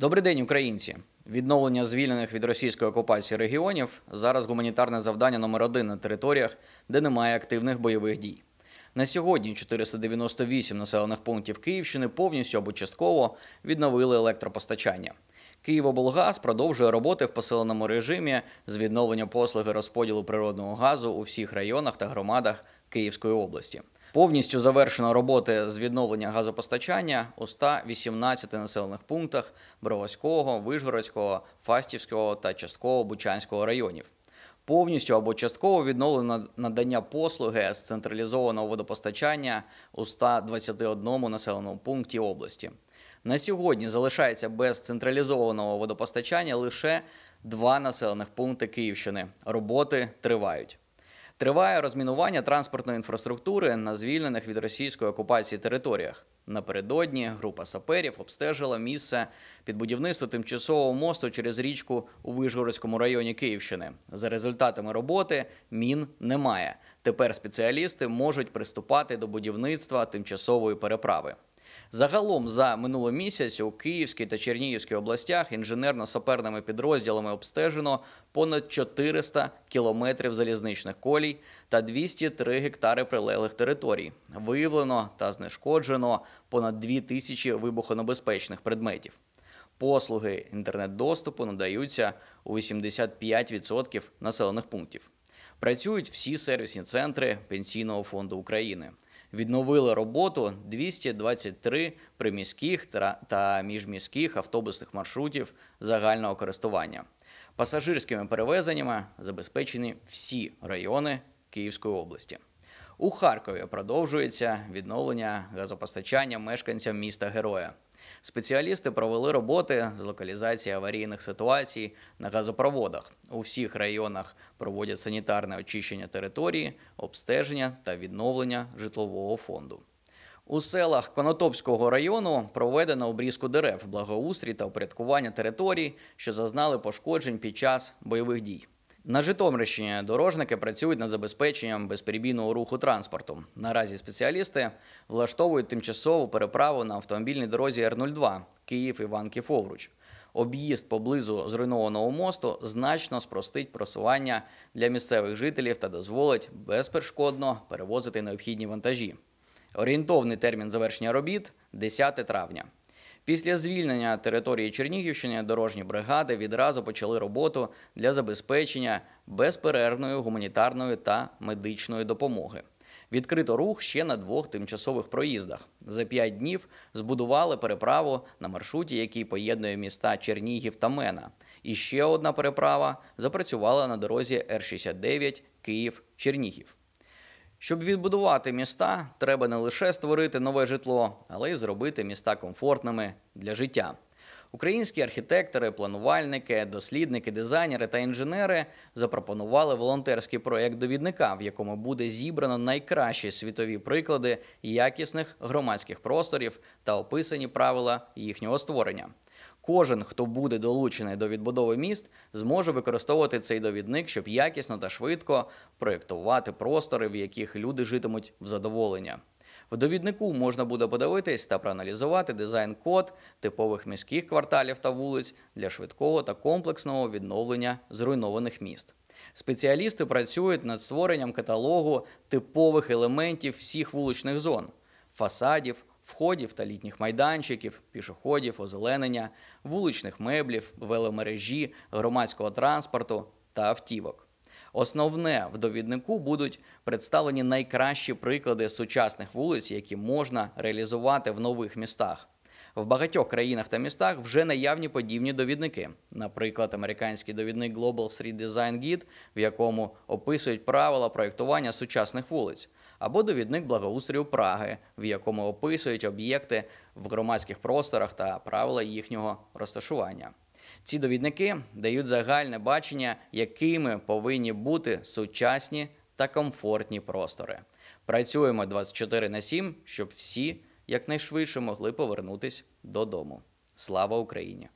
Добрий день, українці. Відновлення звільнених від російської окупації регіонів зараз гуманітарне завдання номер один на територіях, де немає активних бойових дій. На сьогодні 498 населених пунктів Київщини повністю або частково відновили електропостачання. Київоблгаз продовжує роботи в поселеному режимі з відновлення послуги розподілу природного газу у всіх районах та громадах Київської області. Повністю завершено роботи з відновлення газопостачання у 118 населених пунктах Бровоського, Вижгородського, Фастівського та частково Бучанського районів. Повністю або частково відновлено надання послуги з централізованого водопостачання у 121 населеному пункті області. На сьогодні залишається без централізованого водопостачання лише два населених пункти Київщини. Роботи тривають. Триває розмінування транспортної інфраструктури на звільнених від російської окупації територіях. Напередодні група саперів обстежила місце під будівництво тимчасового мосту через річку у Вижгородському районі Київщини. За результатами роботи мін немає. Тепер спеціалісти можуть приступати до будівництва тимчасової переправи. Загалом за минулий місяць у Київській та Чернігівській областях інженерно-саперними підрозділами обстежено понад 400 кілометрів залізничних колій та 203 гектари прилеглих територій. Виявлено та знешкоджено понад 2 тисячі вибухонебезпечних предметів. Послуги інтернет-доступу надаються у 85% населених пунктів. Працюють всі сервісні центри Пенсійного фонду України відновили роботу 223 приміських та міжміських автобусних маршрутів загального користування. Пасажирськими перевезеннями забезпечені всі райони Київської області. У Харкові продовжується відновлення газопостачання мешканцям міста Героя. Спеціалісти провели роботи з локалізації аварійних ситуацій на газопроводах. У всіх районах проводять санітарне очищення території, обстеження та відновлення житлового фонду. У селах Конотопського району проведено обрізку дерев, благоустрій та упорядкування територій, що зазнали пошкоджень під час бойових дій. На Житомирщині дорожники працюють над забезпеченням безперебійного руху транспорту. Наразі спеціалісти влаштовують тимчасову переправу на автомобільній дорозі Р-02 Київ Іванків овруч Об'їзд поблизу зруйнованого мосту значно спростить просування для місцевих жителів та дозволить безперешкодно перевозити необхідні вантажі. Орієнтовний термін завершення робіт 10 травня. Після звільнення території Чернігівщини дорожні бригади відразу почали роботу для забезпечення безперервної гуманітарної та медичної допомоги. Відкрито рух ще на двох тимчасових проїздах. За п'ять днів збудували переправу на маршруті, який поєднує міста Чернігів та Мена. І ще одна переправа запрацювала на дорозі Р 69 Київ-Чернігів. Щоб відбудувати міста, треба не лише створити нове житло, але й зробити міста комфортними для життя. Українські архітектори, планувальники, дослідники, дизайнери та інженери запропонували волонтерський проект довідника, в якому буде зібрано найкращі світові приклади якісних громадських просторів та описані правила їхнього створення. Кожен, хто буде долучений до відбудови міст, зможе використовувати цей довідник, щоб якісно та швидко проєктувати простори, в яких люди житимуть в задоволення. В довіднику можна буде подивитись та проаналізувати дизайн-код типових міських кварталів та вулиць для швидкого та комплексного відновлення зруйнованих міст. Спеціалісти працюють над створенням каталогу типових елементів всіх вуличних зон, фасадів, входів та літніх майданчиків, пішоходів, озеленення, вуличних меблів, веломережі, громадського транспорту та автівок. Основне в довіднику будуть представлені найкращі приклади сучасних вулиць, які можна реалізувати в нових містах. В багатьох країнах та містах вже наявні подібні довідники. Наприклад, американський довідник Global Street Design Guide, в якому описують правила проєктування сучасних вулиць, або довідник благоустрію Праги, в якому описують об'єкти в громадських просторах та правила їхнього розташування. Ці довідники дають загальне бачення, якими повинні бути сучасні та комфортні простори. Працюємо 24 на 7, щоб всі якнайшвидше могли повернутися додому. Слава Україні!